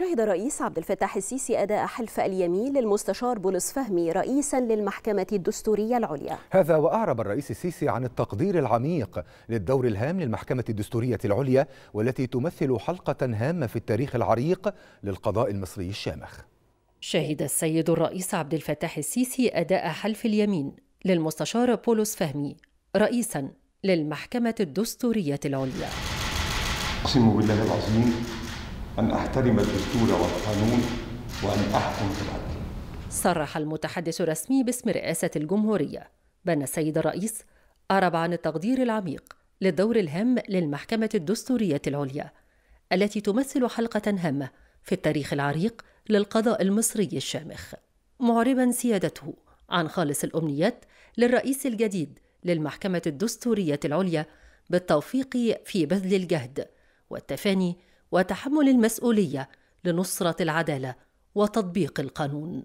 شهد الرئيس عبد الفتاح السيسي أداء حلف اليمين للمستشار بولس فهمي رئيسا للمحكمة الدستورية العليا هذا وأعرب الرئيس السيسي عن التقدير العميق للدور الهام للمحكمة الدستورية العليا والتي تمثل حلقة هامة في التاريخ العريق للقضاء المصري الشامخ شهد السيد الرئيس عبد الفتاح السيسي أداء حلف اليمين للمستشار بولس فهمي رئيسا للمحكمة الدستورية العليا أقسم بالله العظيم أن أحترم الدستور والقانون وأن أحكم بالعدل صرح المتحدث الرسمي باسم رئاسة الجمهورية بأن السيد الرئيس أعرب عن التقدير العميق للدور الهام للمحكمة الدستورية العليا التي تمثل حلقة هامة في التاريخ العريق للقضاء المصري الشامخ معربا سيادته عن خالص الأمنيات للرئيس الجديد للمحكمة الدستورية العليا بالتوفيق في بذل الجهد والتفاني وتحمل المسؤوليه لنصره العداله وتطبيق القانون